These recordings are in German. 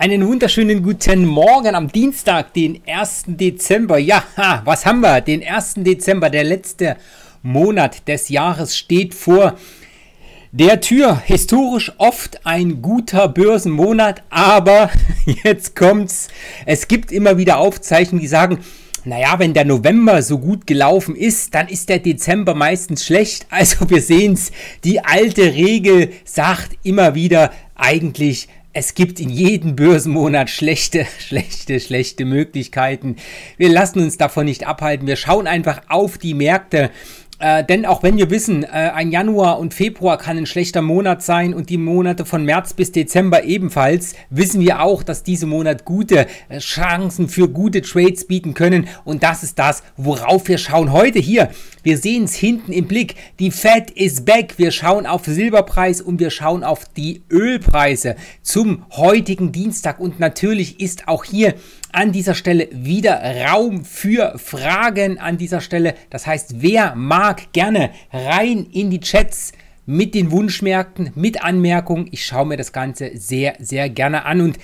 Einen wunderschönen guten Morgen am Dienstag, den 1. Dezember. Ja, was haben wir? Den 1. Dezember, der letzte Monat des Jahres steht vor der Tür. Historisch oft ein guter Börsenmonat, aber jetzt kommt's. Es gibt immer wieder Aufzeichnungen, die sagen, naja, wenn der November so gut gelaufen ist, dann ist der Dezember meistens schlecht. Also wir sehen's, die alte Regel sagt immer wieder, eigentlich es gibt in jedem Börsenmonat schlechte, schlechte, schlechte Möglichkeiten. Wir lassen uns davon nicht abhalten. Wir schauen einfach auf die Märkte äh, denn auch wenn wir wissen, äh, ein Januar und Februar kann ein schlechter Monat sein und die Monate von März bis Dezember ebenfalls, wissen wir auch, dass diese Monate gute äh, Chancen für gute Trades bieten können. Und das ist das, worauf wir schauen heute hier. Wir sehen es hinten im Blick. Die Fed ist back. Wir schauen auf Silberpreis und wir schauen auf die Ölpreise zum heutigen Dienstag. Und natürlich ist auch hier an dieser Stelle wieder Raum für Fragen an dieser Stelle. Das heißt, wer mag gerne rein in die Chats mit den Wunschmärkten, mit Anmerkungen. Ich schaue mir das Ganze sehr, sehr gerne an. Und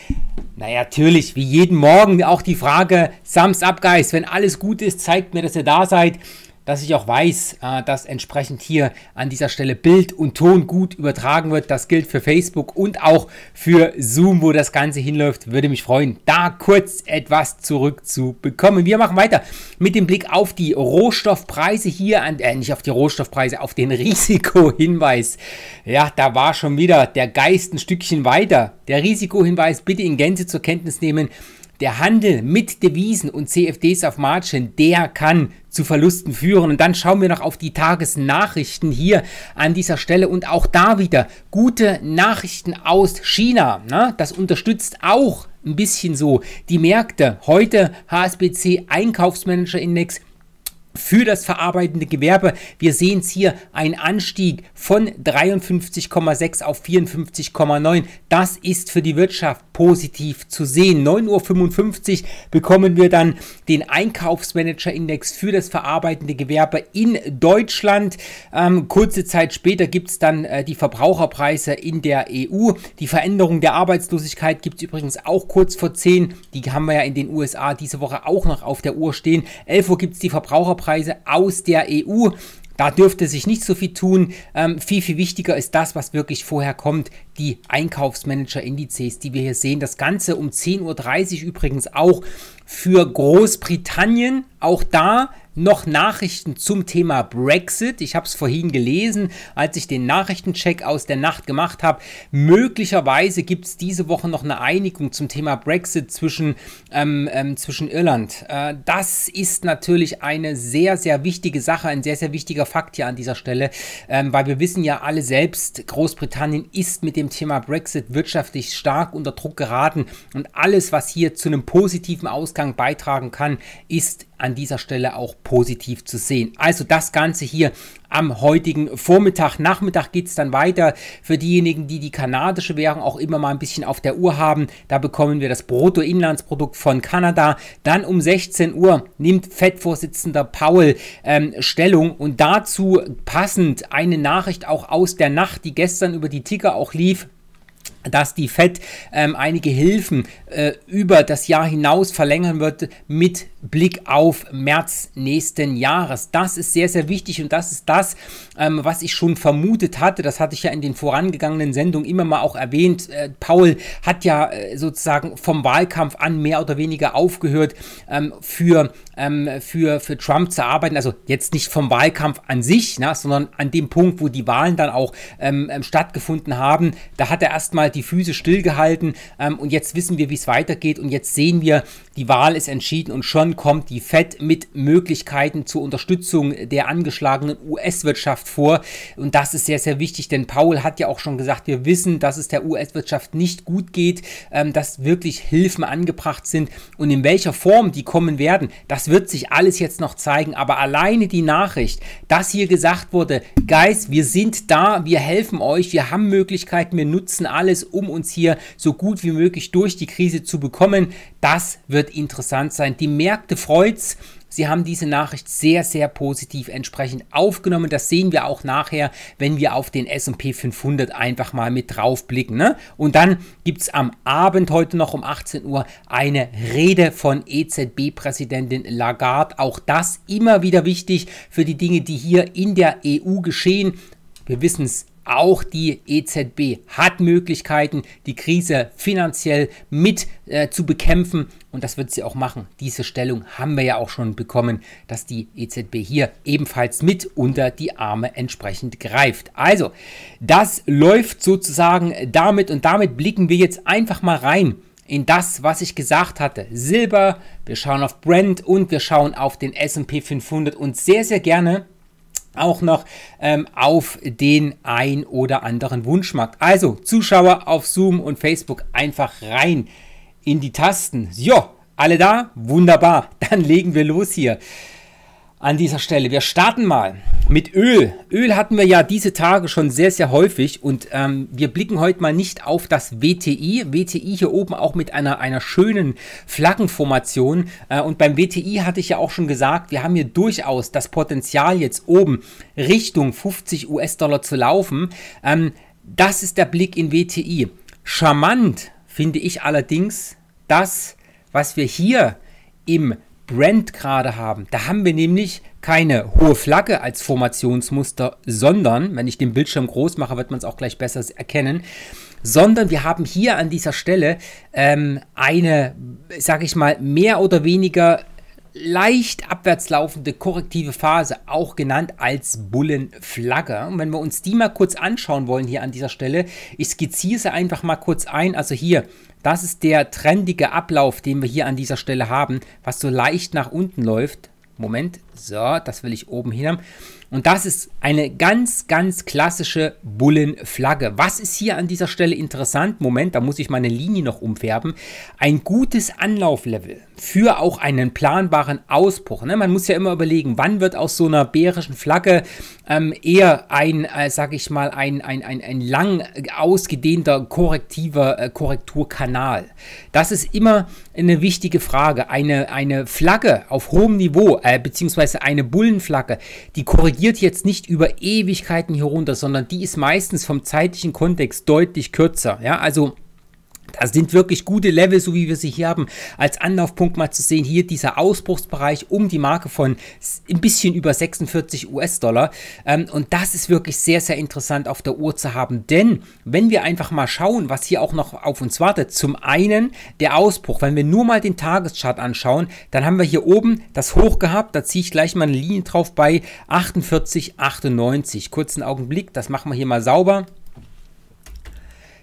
naja, natürlich, wie jeden Morgen auch die Frage, Thumbs up, Guys, wenn alles gut ist, zeigt mir, dass ihr da seid dass ich auch weiß, äh, dass entsprechend hier an dieser Stelle Bild und Ton gut übertragen wird. Das gilt für Facebook und auch für Zoom, wo das Ganze hinläuft. Würde mich freuen, da kurz etwas zurückzubekommen. Wir machen weiter mit dem Blick auf die Rohstoffpreise hier, an, äh, nicht auf die Rohstoffpreise, auf den Risikohinweis. Ja, da war schon wieder der Geist ein Stückchen weiter. Der Risikohinweis bitte in Gänze zur Kenntnis nehmen der Handel mit Devisen und CFDs auf Margin, der kann zu Verlusten führen. Und dann schauen wir noch auf die Tagesnachrichten hier an dieser Stelle und auch da wieder gute Nachrichten aus China. Ne? Das unterstützt auch ein bisschen so die Märkte. Heute HSBC Einkaufsmanager Index für das verarbeitende Gewerbe. Wir sehen es hier, ein Anstieg von 53,6 auf 54,9. Das ist für die Wirtschaft positiv zu sehen. 9.55 Uhr bekommen wir dann den Einkaufsmanager-Index für das verarbeitende Gewerbe in Deutschland. Ähm, kurze Zeit später gibt es dann äh, die Verbraucherpreise in der EU. Die Veränderung der Arbeitslosigkeit gibt es übrigens auch kurz vor 10. Die haben wir ja in den USA diese Woche auch noch auf der Uhr stehen. 11 Uhr gibt es die Verbraucherpreise Strompreise aus der EU. Da dürfte sich nicht so viel tun. Ähm, viel, viel wichtiger ist das, was wirklich vorher kommt. Die Einkaufsmanager-Indizes, die wir hier sehen. Das Ganze um 10.30 Uhr übrigens auch für Großbritannien. Auch da noch Nachrichten zum Thema Brexit. Ich habe es vorhin gelesen, als ich den Nachrichtencheck aus der Nacht gemacht habe. Möglicherweise gibt es diese Woche noch eine Einigung zum Thema Brexit zwischen, ähm, ähm, zwischen Irland. Äh, das ist natürlich eine sehr, sehr wichtige Sache, ein sehr, sehr wichtiger Fakt hier an dieser Stelle, ähm, weil wir wissen ja alle selbst, Großbritannien ist mit dem Thema Brexit wirtschaftlich stark unter Druck geraten und alles, was hier zu einem positiven Ausgang beitragen kann, ist an dieser Stelle auch positiv zu sehen. Also das Ganze hier am heutigen Vormittag. Nachmittag geht es dann weiter für diejenigen, die die kanadische Währung auch immer mal ein bisschen auf der Uhr haben. Da bekommen wir das Bruttoinlandsprodukt von Kanada. Dann um 16 Uhr nimmt FED-Vorsitzender Powell ähm, Stellung und dazu passend eine Nachricht auch aus der Nacht, die gestern über die Ticker auch lief dass die Fed ähm, einige Hilfen äh, über das Jahr hinaus verlängern wird mit Blick auf März nächsten Jahres. Das ist sehr, sehr wichtig und das ist das, ähm, was ich schon vermutet hatte. Das hatte ich ja in den vorangegangenen Sendungen immer mal auch erwähnt. Äh, Paul hat ja äh, sozusagen vom Wahlkampf an mehr oder weniger aufgehört, ähm, für, ähm, für, für Trump zu arbeiten. Also jetzt nicht vom Wahlkampf an sich, na, sondern an dem Punkt, wo die Wahlen dann auch ähm, ähm, stattgefunden haben. Da hat er erstmal die Füße stillgehalten ähm, und jetzt wissen wir, wie es weitergeht und jetzt sehen wir, die Wahl ist entschieden und schon kommt die Fed mit Möglichkeiten zur Unterstützung der angeschlagenen US-Wirtschaft vor. Und das ist sehr, sehr wichtig, denn Paul hat ja auch schon gesagt, wir wissen, dass es der US-Wirtschaft nicht gut geht, ähm, dass wirklich Hilfen angebracht sind und in welcher Form die kommen werden, das wird sich alles jetzt noch zeigen. Aber alleine die Nachricht, dass hier gesagt wurde, Guys, wir sind da, wir helfen euch, wir haben Möglichkeiten, wir nutzen alles, um uns hier so gut wie möglich durch die Krise zu bekommen. Das wird interessant sein. Die Märkte freut's. Sie haben diese Nachricht sehr, sehr positiv entsprechend aufgenommen. Das sehen wir auch nachher, wenn wir auf den SP 500 einfach mal mit drauf blicken. Ne? Und dann gibt es am Abend heute noch um 18 Uhr eine Rede von EZB-Präsidentin Lagarde. Auch das immer wieder wichtig für die Dinge, die hier in der EU geschehen. Wir wissen es auch die EZB hat Möglichkeiten, die Krise finanziell mit äh, zu bekämpfen und das wird sie auch machen. Diese Stellung haben wir ja auch schon bekommen, dass die EZB hier ebenfalls mit unter die Arme entsprechend greift. Also, das läuft sozusagen damit und damit blicken wir jetzt einfach mal rein in das, was ich gesagt hatte. Silber, wir schauen auf Brent und wir schauen auf den SP 500 und sehr, sehr gerne auch noch ähm, auf den ein oder anderen Wunschmarkt. Also Zuschauer auf Zoom und Facebook einfach rein in die Tasten. Jo, alle da? Wunderbar. Dann legen wir los hier an dieser Stelle. Wir starten mal mit Öl. Öl hatten wir ja diese Tage schon sehr, sehr häufig und ähm, wir blicken heute mal nicht auf das WTI. WTI hier oben auch mit einer, einer schönen Flaggenformation. Äh, und beim WTI hatte ich ja auch schon gesagt, wir haben hier durchaus das Potenzial jetzt oben Richtung 50 US-Dollar zu laufen. Ähm, das ist der Blick in WTI. Charmant finde ich allerdings das, was wir hier im Brand gerade haben. Da haben wir nämlich keine hohe Flagge als Formationsmuster, sondern, wenn ich den Bildschirm groß mache, wird man es auch gleich besser erkennen, sondern wir haben hier an dieser Stelle ähm, eine, sag ich mal, mehr oder weniger leicht abwärts laufende korrektive Phase, auch genannt als Bullenflagge. Und wenn wir uns die mal kurz anschauen wollen hier an dieser Stelle, ich skizziere sie einfach mal kurz ein. Also hier das ist der trendige Ablauf, den wir hier an dieser Stelle haben, was so leicht nach unten läuft. Moment, so, das will ich oben hin haben. Und das ist eine ganz, ganz klassische Bullenflagge. Was ist hier an dieser Stelle interessant? Moment, da muss ich meine Linie noch umfärben. Ein gutes Anlauflevel für auch einen planbaren Ausbruch. Ne? Man muss ja immer überlegen, wann wird aus so einer bärischen Flagge ähm, eher ein, äh, sag ich mal, ein, ein, ein, ein lang ausgedehnter korrektiver äh, Korrekturkanal. Das ist immer eine wichtige Frage. Eine, eine Flagge auf hohem Niveau, äh, beziehungsweise eine Bullenflagge, die korrigiert skaliert jetzt nicht über Ewigkeiten hier runter, sondern die ist meistens vom zeitlichen Kontext deutlich kürzer. Ja, also das also sind wirklich gute Level, so wie wir sie hier haben, als Anlaufpunkt mal zu sehen. Hier dieser Ausbruchsbereich um die Marke von ein bisschen über 46 US-Dollar. Ähm, und das ist wirklich sehr, sehr interessant auf der Uhr zu haben. Denn wenn wir einfach mal schauen, was hier auch noch auf uns wartet, zum einen der Ausbruch. Wenn wir nur mal den Tageschart anschauen, dann haben wir hier oben das Hoch gehabt. Da ziehe ich gleich mal eine Linie drauf bei 48,98. Kurzen Augenblick, das machen wir hier mal sauber.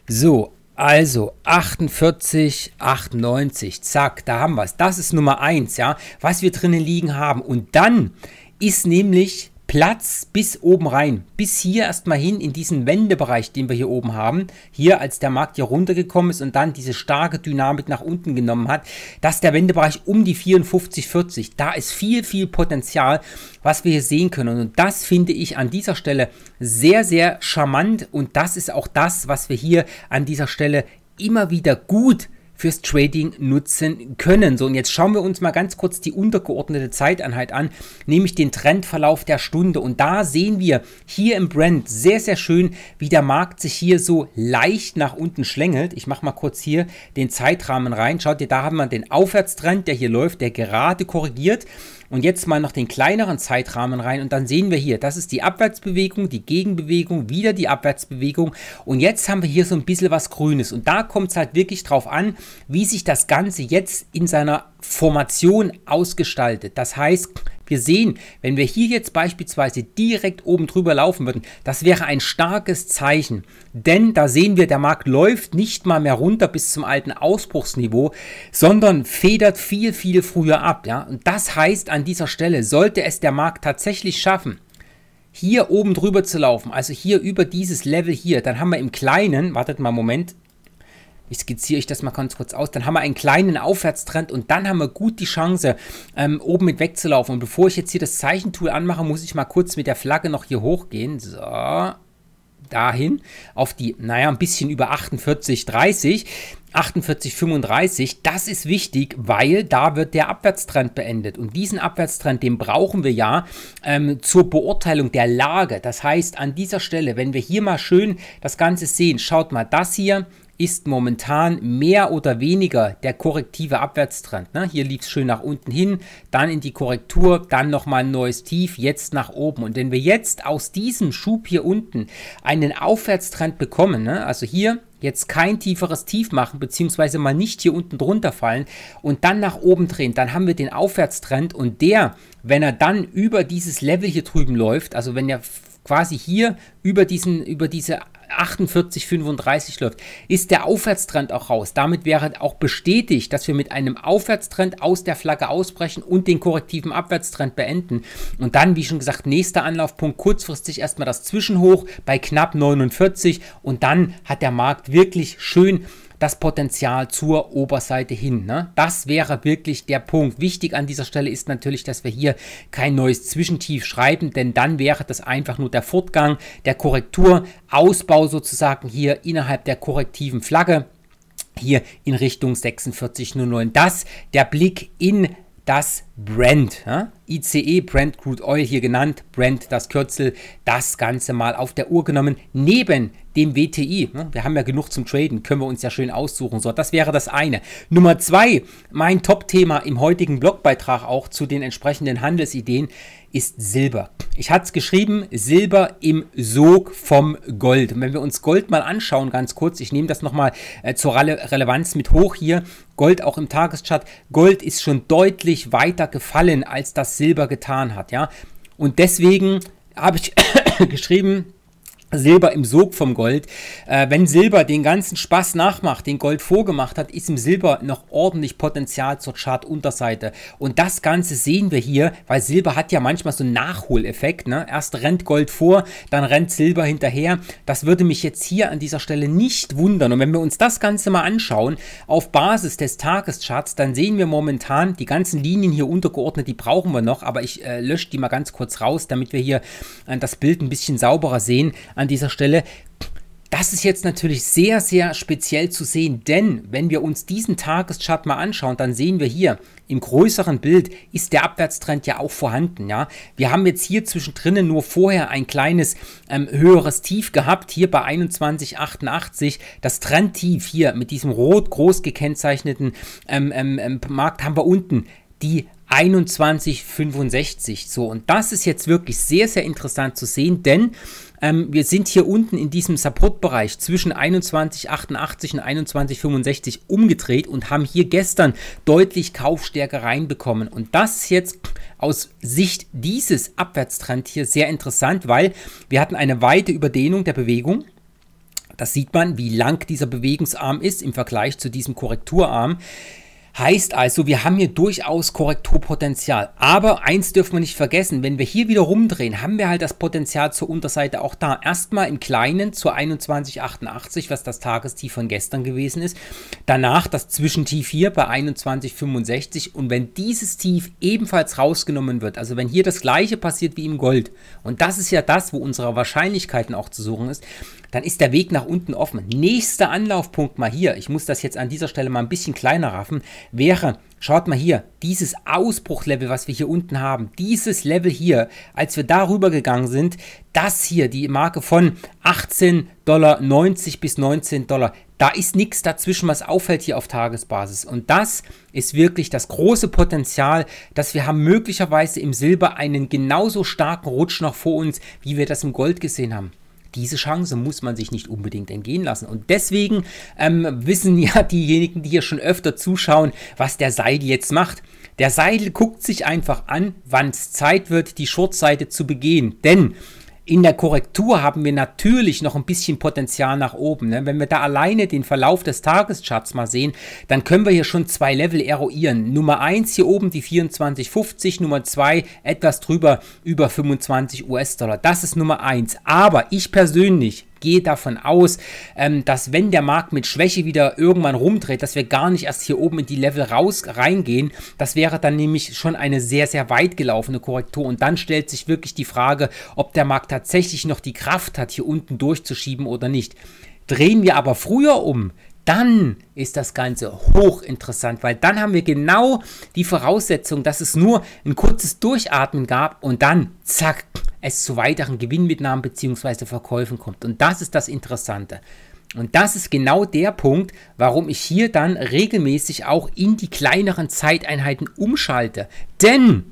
So, also 48, 98, zack, da haben wir es. Das ist Nummer 1, ja, was wir drinnen liegen haben. Und dann ist nämlich Platz bis oben rein, bis hier erstmal hin in diesen Wendebereich, den wir hier oben haben, hier als der Markt hier runtergekommen ist und dann diese starke Dynamik nach unten genommen hat, dass der Wendebereich um die 54,40, da ist viel, viel Potenzial, was wir hier sehen können und das finde ich an dieser Stelle sehr, sehr charmant und das ist auch das, was wir hier an dieser Stelle immer wieder gut sehen fürs Trading nutzen können. So, und jetzt schauen wir uns mal ganz kurz die untergeordnete Zeiteinheit an, nämlich den Trendverlauf der Stunde. Und da sehen wir hier im Brand sehr, sehr schön, wie der Markt sich hier so leicht nach unten schlängelt. Ich mache mal kurz hier den Zeitrahmen rein. Schaut ihr, da haben wir den Aufwärtstrend, der hier läuft, der gerade korrigiert und jetzt mal noch den kleineren Zeitrahmen rein und dann sehen wir hier, das ist die Abwärtsbewegung, die Gegenbewegung, wieder die Abwärtsbewegung und jetzt haben wir hier so ein bisschen was Grünes und da kommt es halt wirklich drauf an, wie sich das Ganze jetzt in seiner Formation ausgestaltet. Das heißt, wir sehen, wenn wir hier jetzt beispielsweise direkt oben drüber laufen würden, das wäre ein starkes Zeichen. Denn da sehen wir, der Markt läuft nicht mal mehr runter bis zum alten Ausbruchsniveau, sondern federt viel, viel früher ab. Ja? Und das heißt an dieser Stelle, sollte es der Markt tatsächlich schaffen, hier oben drüber zu laufen, also hier über dieses Level hier, dann haben wir im Kleinen, wartet mal einen Moment, ich skizziere euch das mal ganz kurz aus, dann haben wir einen kleinen Aufwärtstrend und dann haben wir gut die Chance, ähm, oben mit wegzulaufen. Und bevor ich jetzt hier das Zeichentool anmache, muss ich mal kurz mit der Flagge noch hier hochgehen. So, dahin auf die, naja, ein bisschen über 48, 30, 48, Das ist wichtig, weil da wird der Abwärtstrend beendet. Und diesen Abwärtstrend, den brauchen wir ja ähm, zur Beurteilung der Lage. Das heißt, an dieser Stelle, wenn wir hier mal schön das Ganze sehen, schaut mal das hier ist momentan mehr oder weniger der korrektive Abwärtstrend. Ne? Hier lief es schön nach unten hin, dann in die Korrektur, dann nochmal ein neues Tief, jetzt nach oben. Und wenn wir jetzt aus diesem Schub hier unten einen Aufwärtstrend bekommen, ne? also hier jetzt kein tieferes Tief machen, beziehungsweise mal nicht hier unten drunter fallen und dann nach oben drehen, dann haben wir den Aufwärtstrend und der, wenn er dann über dieses Level hier drüben läuft, also wenn er quasi hier über, diesen, über diese 48, 35 läuft, ist der Aufwärtstrend auch raus. Damit wäre auch bestätigt, dass wir mit einem Aufwärtstrend aus der Flagge ausbrechen und den korrektiven Abwärtstrend beenden. Und dann, wie schon gesagt, nächster Anlaufpunkt, kurzfristig erstmal das Zwischenhoch bei knapp 49 und dann hat der Markt wirklich schön das Potenzial zur Oberseite hin. Ne? Das wäre wirklich der Punkt. Wichtig an dieser Stelle ist natürlich, dass wir hier kein neues Zwischentief schreiben, denn dann wäre das einfach nur der Fortgang der Korrektur, Ausbau sozusagen hier innerhalb der korrektiven Flagge hier in Richtung 4609. Das der Blick in das Brand, ja? ICE, Brand Crude Oil hier genannt, Brand das Kürzel, das Ganze mal auf der Uhr genommen, neben dem WTI. Ne? Wir haben ja genug zum Traden, können wir uns ja schön aussuchen. So, das wäre das eine. Nummer zwei, mein Top-Thema im heutigen Blogbeitrag auch zu den entsprechenden Handelsideen ist Silber. Ich hatte es geschrieben, Silber im Sog vom Gold. Und wenn wir uns Gold mal anschauen, ganz kurz, ich nehme das nochmal äh, zur Re Relevanz mit hoch hier. Gold auch im Tageschart. Gold ist schon deutlich weiter gefallen, als das Silber getan hat. Ja? Und deswegen habe ich geschrieben, Silber im Sog vom Gold. Äh, wenn Silber den ganzen Spaß nachmacht, den Gold vorgemacht hat, ist im Silber noch ordentlich Potenzial zur Chartunterseite. Und das Ganze sehen wir hier, weil Silber hat ja manchmal so einen Nachholeffekt. Ne? Erst rennt Gold vor, dann rennt Silber hinterher. Das würde mich jetzt hier an dieser Stelle nicht wundern. Und wenn wir uns das Ganze mal anschauen, auf Basis des Tagescharts, dann sehen wir momentan die ganzen Linien hier untergeordnet, die brauchen wir noch. Aber ich äh, lösche die mal ganz kurz raus, damit wir hier äh, das Bild ein bisschen sauberer sehen an dieser Stelle. Das ist jetzt natürlich sehr, sehr speziell zu sehen, denn wenn wir uns diesen Tageschart mal anschauen, dann sehen wir hier im größeren Bild ist der Abwärtstrend ja auch vorhanden. Ja, wir haben jetzt hier zwischendrin nur vorher ein kleines ähm, höheres Tief gehabt, hier bei 21,88. Das Trendtief hier mit diesem rot groß gekennzeichneten ähm, ähm, ähm Markt haben wir unten die 21,65. So, und das ist jetzt wirklich sehr, sehr interessant zu sehen, denn ähm, wir sind hier unten in diesem Supportbereich zwischen 21,88 und 21,65 umgedreht und haben hier gestern deutlich Kaufstärke reinbekommen. Und das ist jetzt aus Sicht dieses Abwärtstrend hier sehr interessant, weil wir hatten eine weite Überdehnung der Bewegung. Das sieht man, wie lang dieser Bewegungsarm ist im Vergleich zu diesem Korrekturarm. Heißt also, wir haben hier durchaus Korrekturpotenzial. Aber eins dürfen wir nicht vergessen, wenn wir hier wieder rumdrehen, haben wir halt das Potenzial zur Unterseite auch da. Erstmal im Kleinen zur 21,88, was das Tagestief von gestern gewesen ist. Danach das Zwischentief hier bei 21,65. Und wenn dieses Tief ebenfalls rausgenommen wird, also wenn hier das gleiche passiert wie im Gold, und das ist ja das, wo unsere Wahrscheinlichkeiten auch zu suchen ist, dann ist der Weg nach unten offen. Nächster Anlaufpunkt mal hier, ich muss das jetzt an dieser Stelle mal ein bisschen kleiner raffen, wäre, schaut mal hier, dieses Ausbruchlevel, was wir hier unten haben, dieses Level hier, als wir darüber gegangen sind, das hier, die Marke von 18,90 Dollar bis 19 Dollar, da ist nichts dazwischen, was auffällt hier auf Tagesbasis. Und das ist wirklich das große Potenzial, dass wir haben möglicherweise im Silber einen genauso starken Rutsch noch vor uns, wie wir das im Gold gesehen haben diese Chance muss man sich nicht unbedingt entgehen lassen. Und deswegen ähm, wissen ja diejenigen, die hier schon öfter zuschauen, was der Seidel jetzt macht. Der Seidel guckt sich einfach an, wann es Zeit wird, die Shortseite zu begehen. Denn in der Korrektur haben wir natürlich noch ein bisschen Potenzial nach oben. Ne? Wenn wir da alleine den Verlauf des Tagescharts mal sehen, dann können wir hier schon zwei Level eruieren. Nummer 1 hier oben die 24,50, Nummer 2 etwas drüber über 25 US-Dollar. Das ist Nummer 1. Aber ich persönlich gehe davon aus, ähm, dass wenn der Markt mit Schwäche wieder irgendwann rumdreht, dass wir gar nicht erst hier oben in die Level raus reingehen. Das wäre dann nämlich schon eine sehr, sehr weit gelaufene Korrektur. Und dann stellt sich wirklich die Frage, ob der Markt tatsächlich noch die Kraft hat, hier unten durchzuschieben oder nicht. Drehen wir aber früher um, dann ist das Ganze hochinteressant, weil dann haben wir genau die Voraussetzung, dass es nur ein kurzes Durchatmen gab und dann zack, es zu weiteren Gewinnmitnahmen bzw. Verkäufen kommt. Und das ist das Interessante. Und das ist genau der Punkt, warum ich hier dann regelmäßig auch in die kleineren Zeiteinheiten umschalte. Denn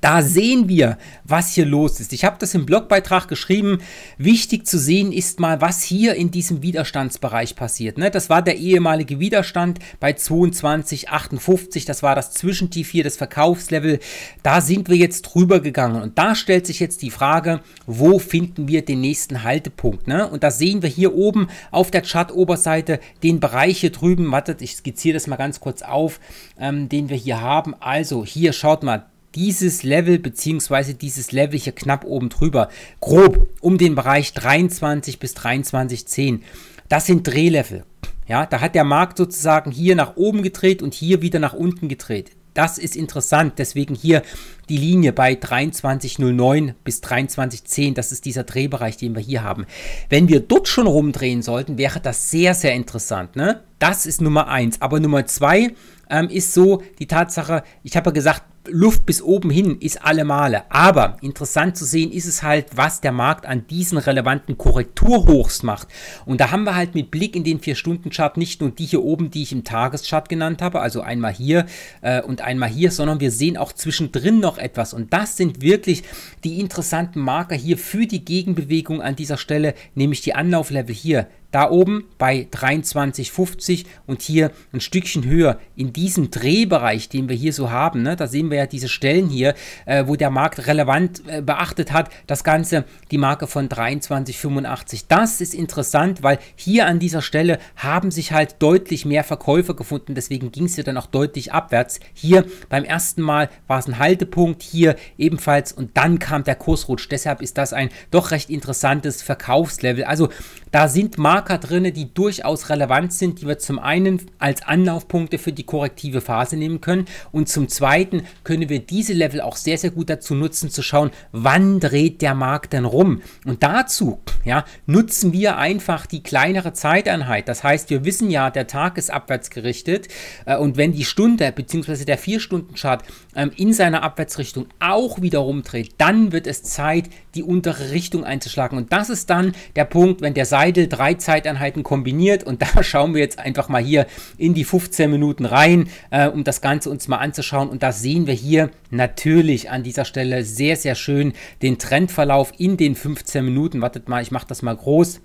da sehen wir, was hier los ist. Ich habe das im Blogbeitrag geschrieben. Wichtig zu sehen ist mal, was hier in diesem Widerstandsbereich passiert. Ne? Das war der ehemalige Widerstand bei 22,58. Das war das Zwischentief hier, das Verkaufslevel. Da sind wir jetzt drüber gegangen. Und da stellt sich jetzt die Frage, wo finden wir den nächsten Haltepunkt? Ne? Und da sehen wir hier oben auf der Chart-Oberseite den Bereich hier drüben. Wartet, ich skizziere das mal ganz kurz auf, ähm, den wir hier haben. Also hier, schaut mal, dieses Level bzw. dieses Level hier knapp oben drüber, grob um den Bereich 23 bis 23,10. Das sind Drehlevel. Ja, da hat der Markt sozusagen hier nach oben gedreht und hier wieder nach unten gedreht. Das ist interessant, deswegen hier die Linie bei 23,09 bis 23,10, das ist dieser Drehbereich, den wir hier haben. Wenn wir dort schon rumdrehen sollten, wäre das sehr, sehr interessant. Ne? Das ist Nummer 1. Aber Nummer 2 ähm, ist so die Tatsache, ich habe ja gesagt, Luft bis oben hin ist alle Male. Aber interessant zu sehen ist es halt, was der Markt an diesen relevanten Korrekturhochs macht. Und da haben wir halt mit Blick in den 4-Stunden-Chart nicht nur die hier oben, die ich im Tageschart genannt habe, also einmal hier äh, und einmal hier, sondern wir sehen auch zwischendrin noch etwas. Und das sind wirklich die interessanten Marker hier für die Gegenbewegung an dieser Stelle, nämlich die Anlauflevel hier da oben bei 23,50 und hier ein Stückchen höher in diesem Drehbereich, den wir hier so haben. Ne, da sehen wir ja diese Stellen hier, äh, wo der Markt relevant äh, beachtet hat, das Ganze die Marke von 23,85. Das ist interessant, weil hier an dieser Stelle haben sich halt deutlich mehr Verkäufer gefunden, deswegen ging es ja dann auch deutlich abwärts. Hier beim ersten Mal war es ein Haltepunkt, hier ebenfalls und dann kam der Kursrutsch. Deshalb ist das ein doch recht interessantes Verkaufslevel. Also da sind Marker drin, die durchaus relevant sind, die wir zum einen als Anlaufpunkte für die korrektive Phase nehmen können und zum zweiten können wir diese Level auch sehr, sehr gut dazu nutzen, zu schauen, wann dreht der Markt denn rum. Und dazu ja, nutzen wir einfach die kleinere Zeiteinheit. Das heißt, wir wissen ja, der Tag ist abwärts gerichtet äh, und wenn die Stunde bzw. der 4-Stunden-Chart ähm, in seiner Abwärtsrichtung auch wieder rumdreht, dann wird es Zeit, die untere Richtung einzuschlagen. Und das ist dann der Punkt, wenn der Seite beide drei Zeiteinheiten kombiniert und da schauen wir jetzt einfach mal hier in die 15 Minuten rein, äh, um das Ganze uns mal anzuschauen und da sehen wir hier natürlich an dieser Stelle sehr, sehr schön den Trendverlauf in den 15 Minuten. Wartet mal, ich mache das mal groß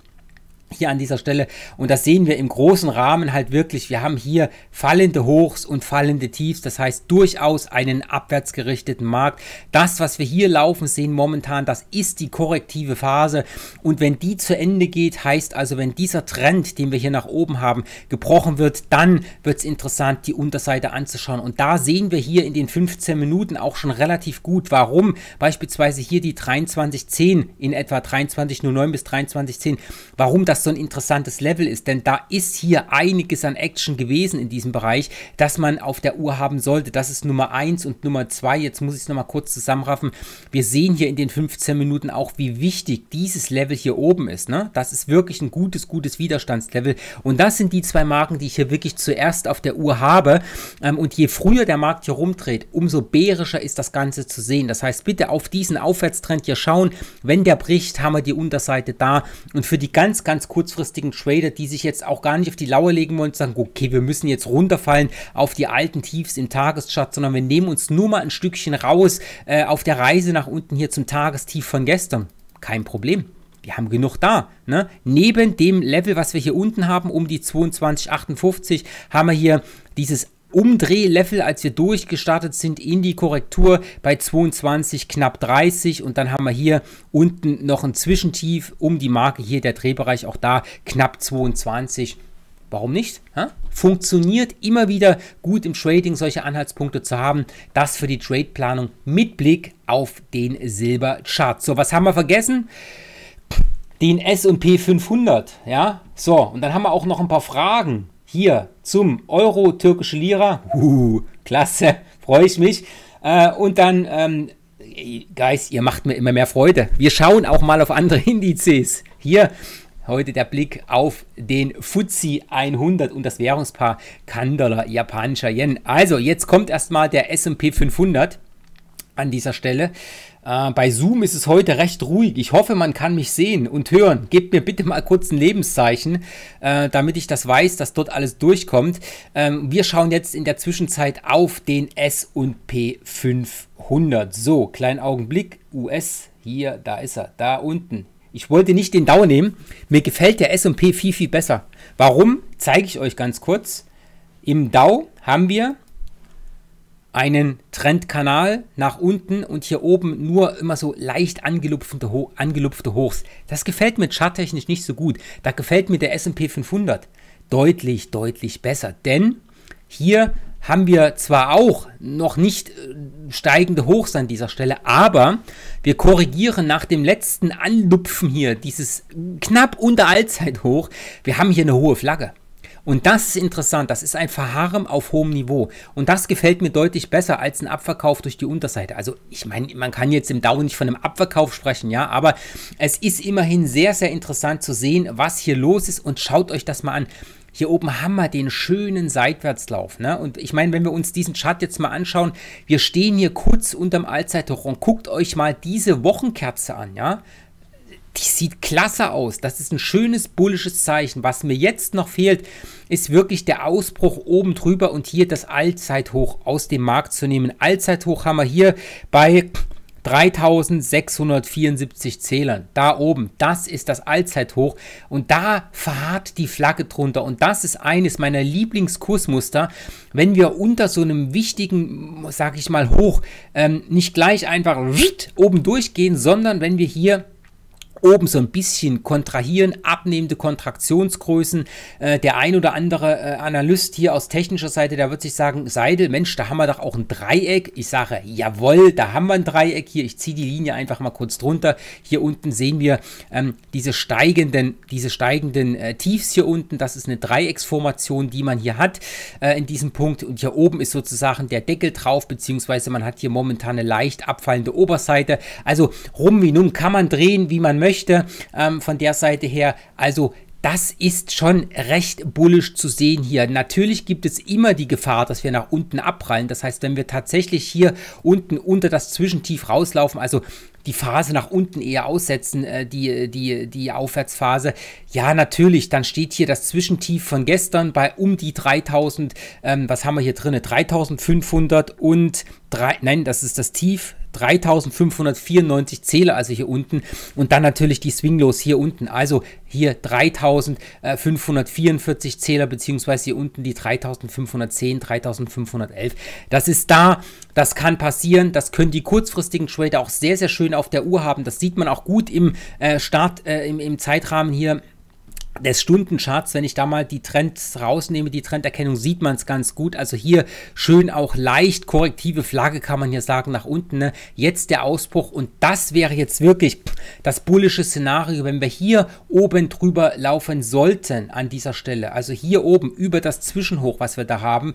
hier an dieser Stelle. Und das sehen wir im großen Rahmen halt wirklich. Wir haben hier fallende Hochs und fallende Tiefs. Das heißt durchaus einen abwärts gerichteten Markt. Das, was wir hier laufen sehen momentan, das ist die korrektive Phase. Und wenn die zu Ende geht, heißt also, wenn dieser Trend, den wir hier nach oben haben, gebrochen wird, dann wird es interessant, die Unterseite anzuschauen. Und da sehen wir hier in den 15 Minuten auch schon relativ gut, warum beispielsweise hier die 2310 in etwa 2309 bis 2310, warum das das so ein interessantes Level ist, denn da ist hier einiges an Action gewesen in diesem Bereich, das man auf der Uhr haben sollte. Das ist Nummer 1 und Nummer 2. Jetzt muss ich es nochmal kurz zusammenraffen. Wir sehen hier in den 15 Minuten auch, wie wichtig dieses Level hier oben ist. Ne? Das ist wirklich ein gutes, gutes Widerstandslevel. Und das sind die zwei Marken, die ich hier wirklich zuerst auf der Uhr habe. Ähm, und je früher der Markt hier rumdreht, umso bärischer ist das Ganze zu sehen. Das heißt, bitte auf diesen Aufwärtstrend hier schauen. Wenn der bricht, haben wir die Unterseite da. Und für die ganz, ganz kurzfristigen Trader, die sich jetzt auch gar nicht auf die Lauer legen wollen und sagen, okay, wir müssen jetzt runterfallen auf die alten Tiefs im Tageschart, sondern wir nehmen uns nur mal ein Stückchen raus äh, auf der Reise nach unten hier zum Tagestief von gestern. Kein Problem wir haben genug da. Ne? Neben dem Level, was wir hier unten haben, um die 22,58, haben wir hier dieses Umdrehlevel, als wir durchgestartet sind in die Korrektur bei 22 knapp 30 und dann haben wir hier unten noch ein Zwischentief um die Marke hier der Drehbereich auch da knapp 22. Warum nicht? Ha? Funktioniert immer wieder gut im Trading, solche Anhaltspunkte zu haben. Das für die Tradeplanung mit Blick auf den Silberchart. So, was haben wir vergessen? Den SP 500. Ja, so, und dann haben wir auch noch ein paar Fragen hier zum Euro türkische Lira. Uh, klasse, freue ich mich. Äh, und dann, ähm, Guys, ihr macht mir immer mehr Freude. Wir schauen auch mal auf andere Indizes. Hier heute der Blick auf den FTSE 100 und das Währungspaar Kandala, japanischer Yen. Also, jetzt kommt erstmal der S&P 500 an dieser Stelle. Äh, bei Zoom ist es heute recht ruhig. Ich hoffe, man kann mich sehen und hören. Gebt mir bitte mal kurz ein Lebenszeichen, äh, damit ich das weiß, dass dort alles durchkommt. Ähm, wir schauen jetzt in der Zwischenzeit auf den S&P 500. So, kleinen Augenblick. US, hier, da ist er, da unten. Ich wollte nicht den Dow nehmen. Mir gefällt der S&P viel, viel besser. Warum? Zeige ich euch ganz kurz. Im Dow haben wir einen Trendkanal nach unten und hier oben nur immer so leicht angelupfte, ho angelupfte Hochs. Das gefällt mir charttechnisch nicht so gut. Da gefällt mir der S&P 500 deutlich, deutlich besser, denn hier haben wir zwar auch noch nicht äh, steigende Hochs an dieser Stelle, aber wir korrigieren nach dem letzten Anlupfen hier, dieses knapp unter Allzeithoch. Wir haben hier eine hohe Flagge. Und das ist interessant. Das ist ein Verharren auf hohem Niveau. Und das gefällt mir deutlich besser als ein Abverkauf durch die Unterseite. Also, ich meine, man kann jetzt im Dow nicht von einem Abverkauf sprechen, ja, aber es ist immerhin sehr, sehr interessant zu sehen, was hier los ist. Und schaut euch das mal an. Hier oben haben wir den schönen Seitwärtslauf. Ne? Und ich meine, wenn wir uns diesen Chart jetzt mal anschauen, wir stehen hier kurz unterm Allzeithoch und guckt euch mal diese Wochenkerze an, ja? die sieht klasse aus. Das ist ein schönes bullisches Zeichen. Was mir jetzt noch fehlt, ist wirklich der Ausbruch oben drüber und hier das Allzeithoch aus dem Markt zu nehmen. Allzeithoch haben wir hier bei 3674 Zählern. Da oben, das ist das Allzeithoch und da verharrt die Flagge drunter und das ist eines meiner Lieblingskursmuster, wenn wir unter so einem wichtigen, sag ich mal, Hoch ähm, nicht gleich einfach oben durchgehen, sondern wenn wir hier oben so ein bisschen kontrahieren, abnehmende Kontraktionsgrößen. Äh, der ein oder andere äh, Analyst hier aus technischer Seite, der wird sich sagen, Seidel, Mensch, da haben wir doch auch ein Dreieck. Ich sage, jawohl, da haben wir ein Dreieck hier. Ich ziehe die Linie einfach mal kurz drunter. Hier unten sehen wir ähm, diese steigenden, diese steigenden äh, Tiefs hier unten. Das ist eine Dreiecksformation, die man hier hat äh, in diesem Punkt. Und hier oben ist sozusagen der Deckel drauf, beziehungsweise man hat hier momentan eine leicht abfallende Oberseite. Also rum wie nun kann man drehen, wie man möchte möchte. Ähm, von der Seite her, also das ist schon recht bullisch zu sehen hier. Natürlich gibt es immer die Gefahr, dass wir nach unten abprallen. Das heißt, wenn wir tatsächlich hier unten unter das Zwischentief rauslaufen, also die Phase nach unten eher aussetzen, äh, die, die, die Aufwärtsphase. Ja, natürlich, dann steht hier das Zwischentief von gestern bei um die 3000, ähm, was haben wir hier drin? 3500 und 3, nein, das ist das Tief, 3594 Zähler, also hier unten. Und dann natürlich die Swinglos hier unten. Also hier 3544 Zähler, beziehungsweise hier unten die 3510, 3511. Das ist da, das kann passieren. Das können die kurzfristigen Trader auch sehr, sehr schön auf der Uhr haben. Das sieht man auch gut im äh, Start, äh, im, im Zeitrahmen hier des Stundencharts, wenn ich da mal die Trends rausnehme, die Trenderkennung, sieht man es ganz gut. Also hier schön auch leicht korrektive Flagge, kann man hier sagen, nach unten. Ne? Jetzt der Ausbruch und das wäre jetzt wirklich das bullische Szenario, wenn wir hier oben drüber laufen sollten an dieser Stelle. Also hier oben über das Zwischenhoch, was wir da haben,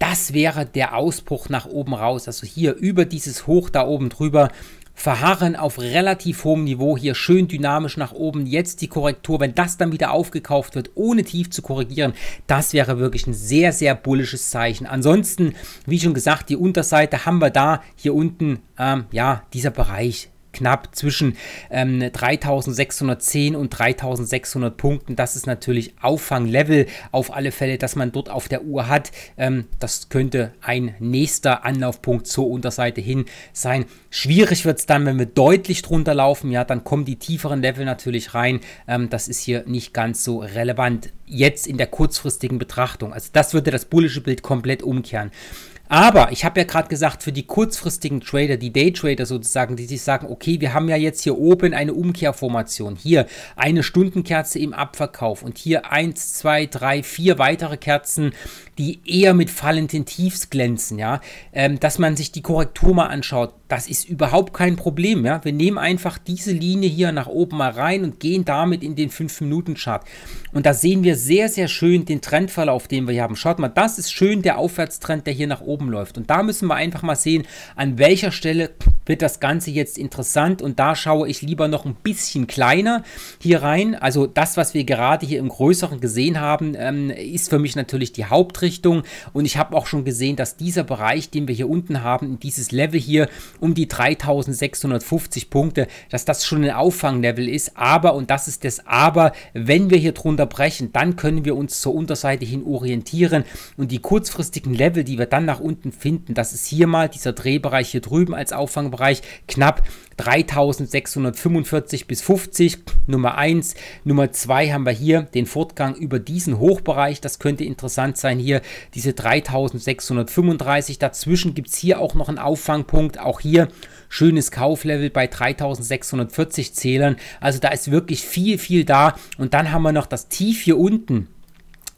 das wäre der Ausbruch nach oben raus. Also hier über dieses Hoch da oben drüber verharren auf relativ hohem Niveau hier schön dynamisch nach oben. Jetzt die Korrektur, wenn das dann wieder aufgekauft wird, ohne tief zu korrigieren, das wäre wirklich ein sehr, sehr bullisches Zeichen. Ansonsten, wie schon gesagt, die Unterseite haben wir da hier unten, ähm, ja, dieser Bereich knapp zwischen ähm, 3610 und 3600 Punkten. Das ist natürlich Auffanglevel auf alle Fälle, dass man dort auf der Uhr hat. Ähm, das könnte ein nächster Anlaufpunkt zur Unterseite hin sein. Schwierig wird es dann, wenn wir deutlich drunter laufen. Ja, dann kommen die tieferen Level natürlich rein. Ähm, das ist hier nicht ganz so relevant jetzt in der kurzfristigen Betrachtung. Also das würde das bullische Bild komplett umkehren. Aber ich habe ja gerade gesagt, für die kurzfristigen Trader, die Daytrader sozusagen, die sich sagen, okay, wir haben ja jetzt hier oben eine Umkehrformation, hier eine Stundenkerze im Abverkauf und hier eins, zwei, drei, vier weitere Kerzen, die eher mit fallenden Tiefs glänzen, ja, ähm, dass man sich die Korrektur mal anschaut das ist überhaupt kein Problem. Ja? Wir nehmen einfach diese Linie hier nach oben mal rein und gehen damit in den 5-Minuten-Chart. Und da sehen wir sehr, sehr schön den Trendverlauf, den wir hier haben. Schaut mal, das ist schön der Aufwärtstrend, der hier nach oben läuft. Und da müssen wir einfach mal sehen, an welcher Stelle wird das Ganze jetzt interessant. Und da schaue ich lieber noch ein bisschen kleiner hier rein. Also das, was wir gerade hier im Größeren gesehen haben, ähm, ist für mich natürlich die Hauptrichtung. Und ich habe auch schon gesehen, dass dieser Bereich, den wir hier unten haben, dieses Level hier, um die 3650 Punkte, dass das schon ein Auffanglevel ist. Aber, und das ist das Aber, wenn wir hier drunter brechen, dann können wir uns zur Unterseite hin orientieren. Und die kurzfristigen Level, die wir dann nach unten finden, das ist hier mal dieser Drehbereich hier drüben als Auffangbereich, knapp 3645 bis 50, Nummer 1. Nummer 2 haben wir hier den Fortgang über diesen Hochbereich. Das könnte interessant sein hier, diese 3635. Dazwischen gibt es hier auch noch einen Auffangpunkt. Auch hier schönes Kauflevel bei 3640 Zählern. Also da ist wirklich viel, viel da. Und dann haben wir noch das Tief hier unten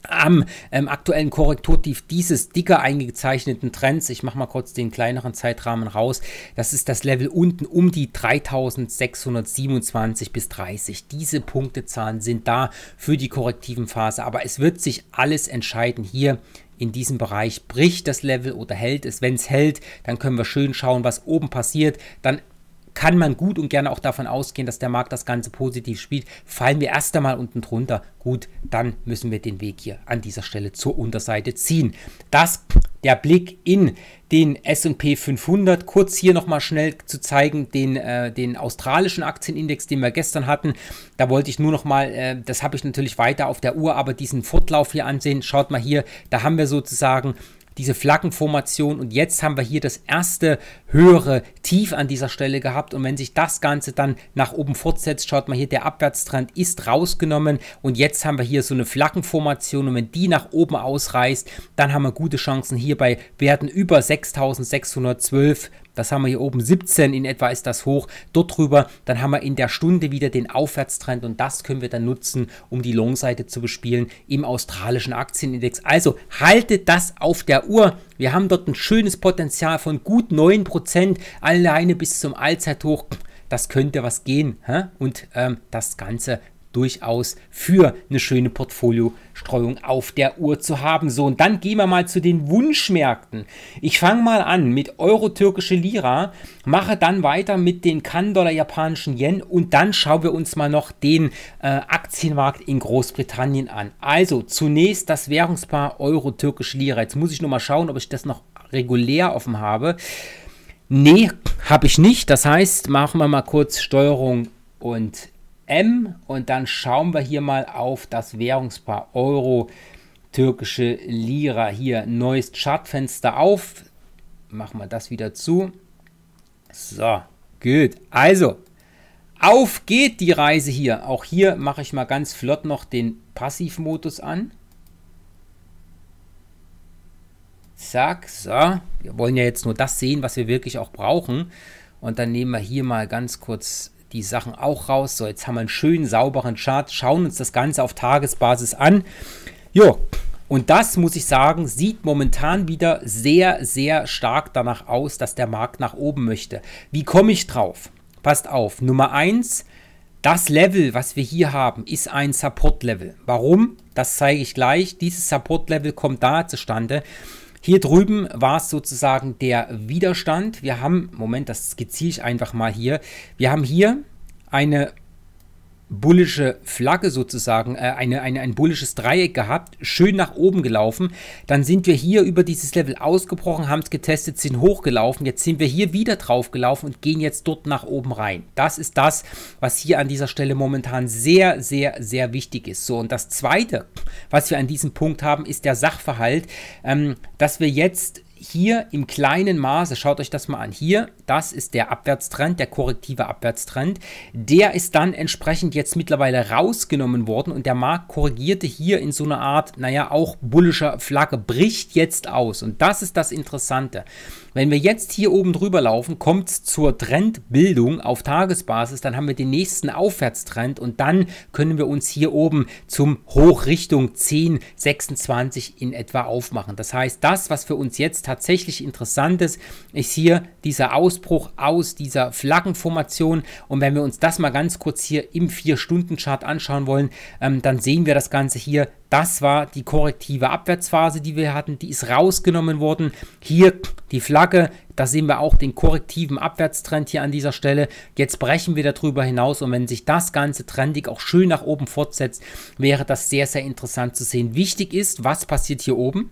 am ähm, aktuellen Korrekturtief dieses dicker eingezeichneten Trends, ich mache mal kurz den kleineren Zeitrahmen raus, das ist das Level unten um die 3627 bis 30. Diese Punktezahlen sind da für die korrektiven Phase, aber es wird sich alles entscheiden hier in diesem Bereich bricht das Level oder hält es. Wenn es hält, dann können wir schön schauen, was oben passiert. Dann kann man gut und gerne auch davon ausgehen, dass der Markt das Ganze positiv spielt. Fallen wir erst einmal unten drunter, gut, dann müssen wir den Weg hier an dieser Stelle zur Unterseite ziehen. Das der Blick in den S&P 500. Kurz hier nochmal schnell zu zeigen, den, äh, den australischen Aktienindex, den wir gestern hatten. Da wollte ich nur nochmal, äh, das habe ich natürlich weiter auf der Uhr, aber diesen Fortlauf hier ansehen. Schaut mal hier, da haben wir sozusagen diese Flaggenformation und jetzt haben wir hier das erste höhere Tief an dieser Stelle gehabt und wenn sich das Ganze dann nach oben fortsetzt, schaut mal hier, der Abwärtstrend ist rausgenommen und jetzt haben wir hier so eine Flaggenformation und wenn die nach oben ausreißt, dann haben wir gute Chancen hier bei Werten über 6612 das haben wir hier oben 17 in etwa ist das hoch. Dort drüber, dann haben wir in der Stunde wieder den Aufwärtstrend und das können wir dann nutzen, um die Long-Seite zu bespielen im australischen Aktienindex. Also haltet das auf der Uhr. Wir haben dort ein schönes Potenzial von gut 9% alleine bis zum Allzeithoch. Das könnte was gehen. Hä? Und ähm, das Ganze durchaus für eine schöne Portfoliostreuung auf der Uhr zu haben. So, und dann gehen wir mal zu den Wunschmärkten. Ich fange mal an mit Euro-Türkische Lira, mache dann weiter mit den Kan-Dollar japanischen Yen und dann schauen wir uns mal noch den äh, Aktienmarkt in Großbritannien an. Also zunächst das Währungspaar Euro-Türkische Lira. Jetzt muss ich nur mal schauen, ob ich das noch regulär offen habe. Nee, habe ich nicht. Das heißt, machen wir mal kurz Steuerung und M und dann schauen wir hier mal auf das Währungspaar Euro türkische Lira. Hier neues Chartfenster auf. Machen wir das wieder zu. So, gut. Also, auf geht die Reise hier. Auch hier mache ich mal ganz flott noch den Passivmodus an. Zack, so. Wir wollen ja jetzt nur das sehen, was wir wirklich auch brauchen. Und dann nehmen wir hier mal ganz kurz die Sachen auch raus. So, jetzt haben wir einen schönen, sauberen Chart, schauen uns das Ganze auf Tagesbasis an. Jo, und das muss ich sagen, sieht momentan wieder sehr, sehr stark danach aus, dass der Markt nach oben möchte. Wie komme ich drauf? Passt auf, Nummer 1, das Level, was wir hier haben, ist ein Support-Level. Warum? Das zeige ich gleich. Dieses Support-Level kommt da zustande, hier drüben war es sozusagen der Widerstand. Wir haben, Moment, das skizziere ich einfach mal hier. Wir haben hier eine bullische Flagge sozusagen, äh, eine, eine, ein bullisches Dreieck gehabt, schön nach oben gelaufen. Dann sind wir hier über dieses Level ausgebrochen, haben es getestet, sind hochgelaufen. Jetzt sind wir hier wieder drauf gelaufen und gehen jetzt dort nach oben rein. Das ist das, was hier an dieser Stelle momentan sehr, sehr, sehr wichtig ist. So, und das Zweite, was wir an diesem Punkt haben, ist der Sachverhalt, ähm, dass wir jetzt hier im kleinen Maße, schaut euch das mal an, hier, das ist der Abwärtstrend, der korrektive Abwärtstrend, der ist dann entsprechend jetzt mittlerweile rausgenommen worden und der Markt korrigierte hier in so einer Art, naja, auch bullischer Flagge, bricht jetzt aus und das ist das Interessante. Wenn wir jetzt hier oben drüber laufen, kommt es zur Trendbildung auf Tagesbasis, dann haben wir den nächsten Aufwärtstrend und dann können wir uns hier oben zum Hoch Richtung 10,26 in etwa aufmachen. Das heißt, das, was wir uns jetzt tatsächlich Interessantes ist hier dieser Ausbruch aus dieser Flaggenformation. Und wenn wir uns das mal ganz kurz hier im 4-Stunden-Chart anschauen wollen, ähm, dann sehen wir das Ganze hier. Das war die korrektive Abwärtsphase, die wir hatten. Die ist rausgenommen worden. Hier die Flagge, da sehen wir auch den korrektiven Abwärtstrend hier an dieser Stelle. Jetzt brechen wir darüber hinaus und wenn sich das Ganze trendig auch schön nach oben fortsetzt, wäre das sehr, sehr interessant zu sehen. Wichtig ist, was passiert hier oben?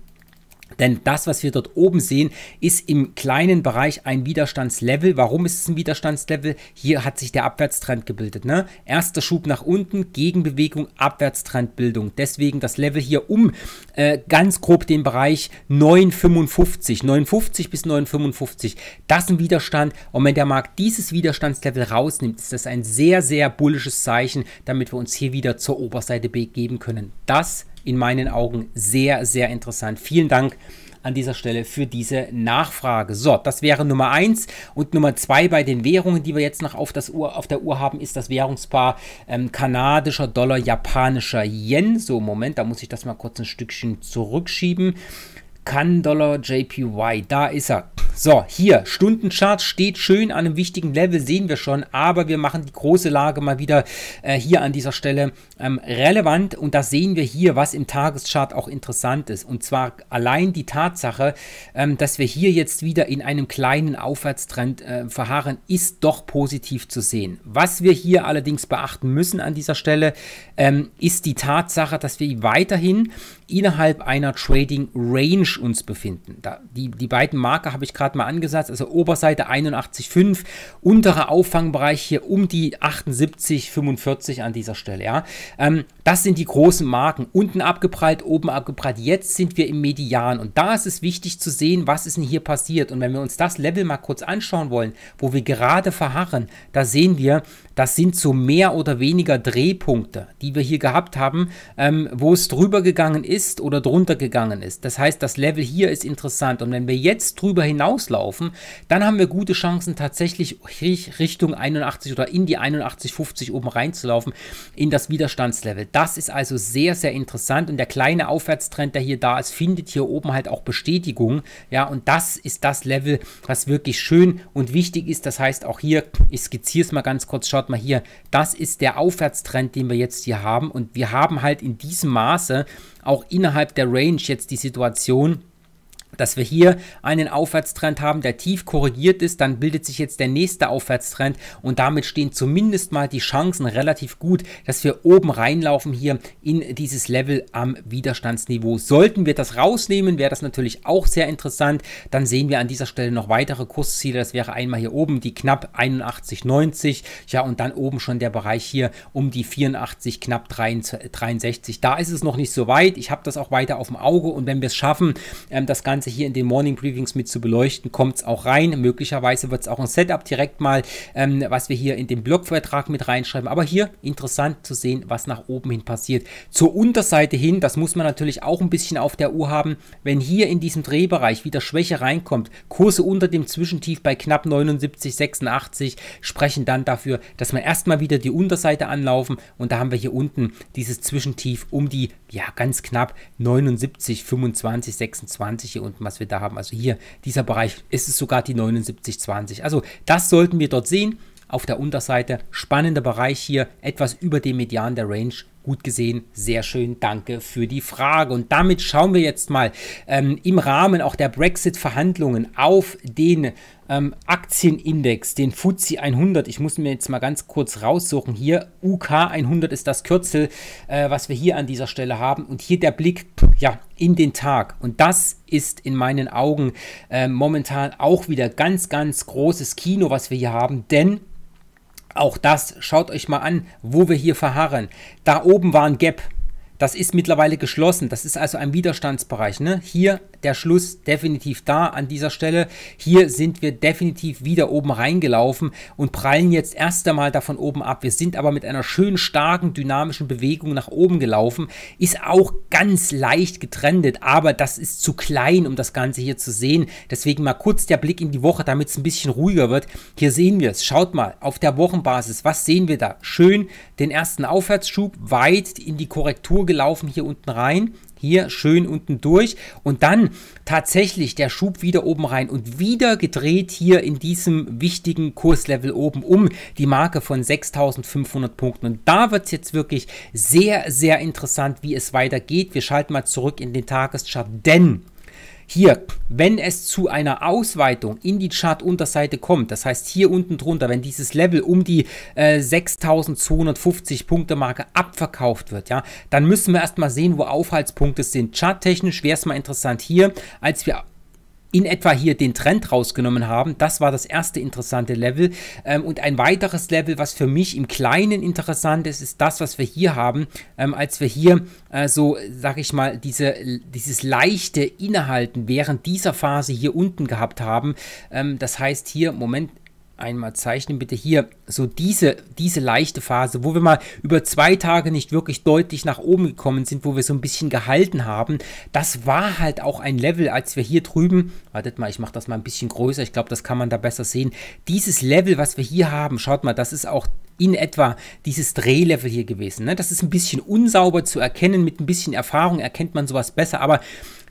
Denn das, was wir dort oben sehen, ist im kleinen Bereich ein Widerstandslevel. Warum ist es ein Widerstandslevel? Hier hat sich der Abwärtstrend gebildet. Ne? Erster Schub nach unten, Gegenbewegung, Abwärtstrendbildung. Deswegen das Level hier um äh, ganz grob den Bereich 9,55, 9,50 bis 9,55. Das ist ein Widerstand. Und wenn der Markt dieses Widerstandslevel rausnimmt, ist das ein sehr, sehr bullisches Zeichen, damit wir uns hier wieder zur Oberseite begeben können. Das ist in meinen Augen sehr, sehr interessant. Vielen Dank an dieser Stelle für diese Nachfrage. So, das wäre Nummer 1 und Nummer 2 bei den Währungen, die wir jetzt noch auf, das Uhr, auf der Uhr haben, ist das Währungspaar ähm, kanadischer Dollar, japanischer Yen. So, Moment, da muss ich das mal kurz ein Stückchen zurückschieben. Candollar JPY, da ist er. So, hier, Stundenchart steht schön an einem wichtigen Level, sehen wir schon, aber wir machen die große Lage mal wieder äh, hier an dieser Stelle ähm, relevant und da sehen wir hier, was im Tageschart auch interessant ist. Und zwar allein die Tatsache, ähm, dass wir hier jetzt wieder in einem kleinen Aufwärtstrend äh, verharren, ist doch positiv zu sehen. Was wir hier allerdings beachten müssen an dieser Stelle, ähm, ist die Tatsache, dass wir weiterhin innerhalb einer Trading Range uns befinden. Da, die, die beiden Marker habe ich gerade mal angesetzt, also Oberseite 81,5, unterer Auffangbereich hier um die 78,45 an dieser Stelle. Ja. Ähm, das sind die großen Marken, unten abgeprallt, oben abgeprallt. Jetzt sind wir im Median und da ist es wichtig zu sehen, was ist denn hier passiert. Und wenn wir uns das Level mal kurz anschauen wollen, wo wir gerade verharren, da sehen wir, das sind so mehr oder weniger Drehpunkte, die wir hier gehabt haben, ähm, wo es drüber gegangen ist ist oder drunter gegangen ist. Das heißt, das Level hier ist interessant und wenn wir jetzt drüber hinauslaufen, dann haben wir gute Chancen tatsächlich Richtung 81 oder in die 81,50 oben reinzulaufen in das Widerstandslevel. Das ist also sehr, sehr interessant und der kleine Aufwärtstrend, der hier da ist, findet hier oben halt auch Bestätigung. Ja, und das ist das Level, was wirklich schön und wichtig ist. Das heißt, auch hier, ich skizziere es mal ganz kurz, schaut mal hier, das ist der Aufwärtstrend, den wir jetzt hier haben und wir haben halt in diesem Maße auch innerhalb der Range jetzt die Situation, dass wir hier einen Aufwärtstrend haben, der tief korrigiert ist, dann bildet sich jetzt der nächste Aufwärtstrend und damit stehen zumindest mal die Chancen relativ gut, dass wir oben reinlaufen hier in dieses Level am Widerstandsniveau. Sollten wir das rausnehmen, wäre das natürlich auch sehr interessant, dann sehen wir an dieser Stelle noch weitere Kursziele, das wäre einmal hier oben die knapp 81,90, ja und dann oben schon der Bereich hier um die 84, knapp 63, da ist es noch nicht so weit, ich habe das auch weiter auf dem Auge und wenn wir es schaffen, ähm, das Ganze Ganze hier in den Morning Briefings mit zu beleuchten, kommt es auch rein. Möglicherweise wird es auch ein Setup direkt mal, ähm, was wir hier in den Blogvertrag mit reinschreiben. Aber hier interessant zu sehen, was nach oben hin passiert. Zur Unterseite hin, das muss man natürlich auch ein bisschen auf der Uhr haben, wenn hier in diesem Drehbereich wieder Schwäche reinkommt, Kurse unter dem Zwischentief bei knapp 79, 86 sprechen dann dafür, dass man erstmal wieder die Unterseite anlaufen und da haben wir hier unten dieses Zwischentief um die, ja, ganz knapp 79, 25, 26 hier und was wir da haben. Also hier, dieser Bereich ist es sogar die 79,20. Also das sollten wir dort sehen. Auf der Unterseite spannender Bereich hier, etwas über dem Median der Range Gut gesehen, sehr schön, danke für die Frage. Und damit schauen wir jetzt mal ähm, im Rahmen auch der Brexit-Verhandlungen auf den ähm, Aktienindex, den FTSE 100. Ich muss mir jetzt mal ganz kurz raussuchen. Hier UK 100 ist das Kürzel, äh, was wir hier an dieser Stelle haben. Und hier der Blick ja, in den Tag. Und das ist in meinen Augen äh, momentan auch wieder ganz, ganz großes Kino, was wir hier haben. Denn auch das schaut euch mal an, wo wir hier verharren. Da oben war ein Gap, das ist mittlerweile geschlossen. Das ist also ein Widerstandsbereich. Ne? Hier der Schluss definitiv da an dieser Stelle. Hier sind wir definitiv wieder oben reingelaufen und prallen jetzt erst einmal davon oben ab. Wir sind aber mit einer schönen, starken, dynamischen Bewegung nach oben gelaufen. Ist auch ganz leicht getrendet, aber das ist zu klein, um das Ganze hier zu sehen. Deswegen mal kurz der Blick in die Woche, damit es ein bisschen ruhiger wird. Hier sehen wir es. Schaut mal auf der Wochenbasis. Was sehen wir da? Schön den ersten Aufwärtsschub weit in die Korrektur gelaufen hier unten rein, hier schön unten durch und dann tatsächlich der Schub wieder oben rein und wieder gedreht hier in diesem wichtigen Kurslevel oben um die Marke von 6500 Punkten. Und da wird es jetzt wirklich sehr, sehr interessant, wie es weitergeht. Wir schalten mal zurück in den Tageschart, denn hier, wenn es zu einer Ausweitung in die Chart-Unterseite kommt, das heißt hier unten drunter, wenn dieses Level um die äh, 6250 Punkte Marke abverkauft wird, ja, dann müssen wir erstmal sehen, wo Aufhaltspunkte sind. Charttechnisch wäre es mal interessant hier, als wir in etwa hier den Trend rausgenommen haben. Das war das erste interessante Level. Ähm, und ein weiteres Level, was für mich im Kleinen interessant ist, ist das, was wir hier haben, ähm, als wir hier äh, so, sag ich mal, diese, dieses leichte Innehalten während dieser Phase hier unten gehabt haben. Ähm, das heißt hier, Moment, einmal zeichnen, bitte hier so diese, diese leichte Phase, wo wir mal über zwei Tage nicht wirklich deutlich nach oben gekommen sind, wo wir so ein bisschen gehalten haben. Das war halt auch ein Level, als wir hier drüben, wartet mal, ich mache das mal ein bisschen größer, ich glaube, das kann man da besser sehen. Dieses Level, was wir hier haben, schaut mal, das ist auch in etwa dieses Drehlevel hier gewesen. Ne? Das ist ein bisschen unsauber zu erkennen, mit ein bisschen Erfahrung erkennt man sowas besser, aber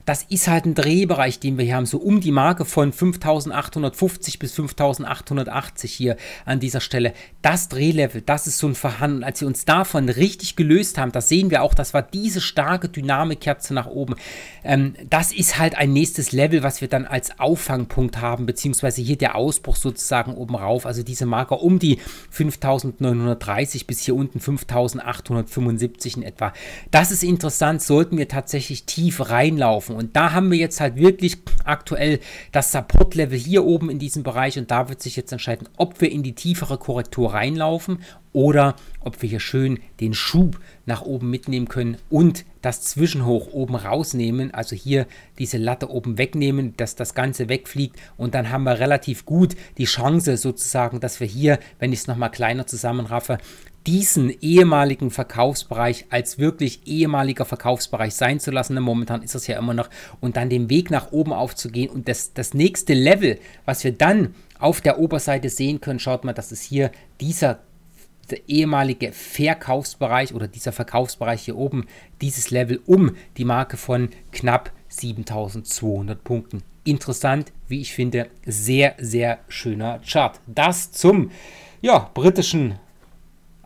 das ist halt ein Drehbereich, den wir hier haben, so um die Marke von 5850 bis 5880 hier an dieser Stelle. Das Drehlevel, das ist so ein Verhandeln. Als wir uns davon richtig gelöst haben, das sehen wir auch, das war diese starke Dynamikkerze nach oben. Ähm, das ist halt ein nächstes Level, was wir dann als Auffangpunkt haben, beziehungsweise hier der Ausbruch sozusagen oben rauf. Also diese Marke um die 5930 bis hier unten 5875 in etwa. Das ist interessant, sollten wir tatsächlich tief reinlaufen und da haben wir jetzt halt wirklich aktuell das Support-Level hier oben in diesem Bereich und da wird sich jetzt entscheiden, ob wir in die tiefere Korrektur reinlaufen oder ob wir hier schön den Schub nach oben mitnehmen können und das Zwischenhoch oben rausnehmen, also hier diese Latte oben wegnehmen, dass das Ganze wegfliegt und dann haben wir relativ gut die Chance sozusagen, dass wir hier, wenn ich es nochmal kleiner zusammenraffe, diesen ehemaligen Verkaufsbereich als wirklich ehemaliger Verkaufsbereich sein zu lassen. Ne? momentan ist das ja immer noch. Und dann den Weg nach oben aufzugehen. Und das, das nächste Level, was wir dann auf der Oberseite sehen können, schaut mal, das ist hier dieser ehemalige Verkaufsbereich oder dieser Verkaufsbereich hier oben, dieses Level um die Marke von knapp 7200 Punkten. Interessant, wie ich finde, sehr, sehr schöner Chart. Das zum ja, britischen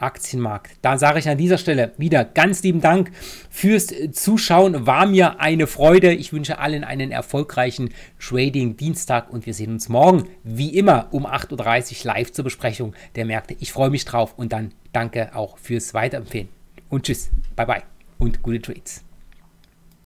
Aktienmarkt. Da sage ich an dieser Stelle wieder ganz lieben Dank fürs Zuschauen. War mir eine Freude. Ich wünsche allen einen erfolgreichen Trading-Dienstag und wir sehen uns morgen, wie immer, um 8.30 Uhr live zur Besprechung der Märkte. Ich freue mich drauf und dann danke auch fürs Weiterempfehlen. Und tschüss, bye bye und gute Trades.